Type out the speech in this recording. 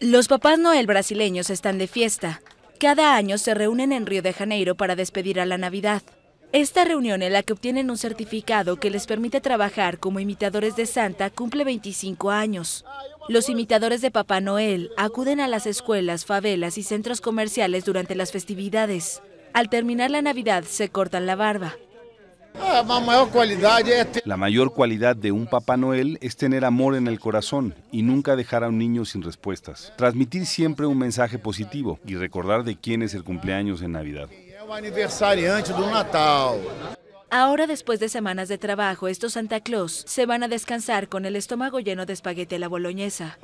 Los papás Noel brasileños están de fiesta. Cada año se reúnen en Río de Janeiro para despedir a la Navidad. Esta reunión en la que obtienen un certificado que les permite trabajar como imitadores de Santa cumple 25 años. Los imitadores de Papá Noel acuden a las escuelas, favelas y centros comerciales durante las festividades. Al terminar la Navidad se cortan la barba, Ah, este. La mayor cualidad de un Papá Noel es tener amor en el corazón y nunca dejar a un niño sin respuestas. Transmitir siempre un mensaje positivo y recordar de quién es el cumpleaños en Navidad. Ahora, después de semanas de trabajo, estos Santa Claus se van a descansar con el estómago lleno de espagueti a la boloñesa.